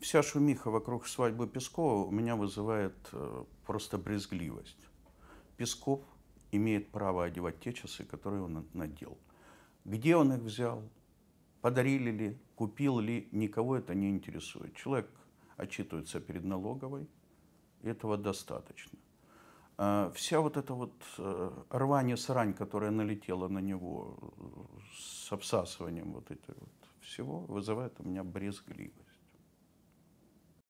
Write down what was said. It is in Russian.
вся шумиха вокруг свадьбы Пескова у меня вызывает э, просто брезгливость. Песков имеет право одевать те часы, которые он надел. Где он их взял, подарили ли, купил ли, никого это не интересует. Человек отчитывается перед налоговой, и этого достаточно. А, вся вот эта вот э, рвань-срань, которая налетела на него э, с обсасыванием вот этого вот всего, вызывает у меня брезгливость.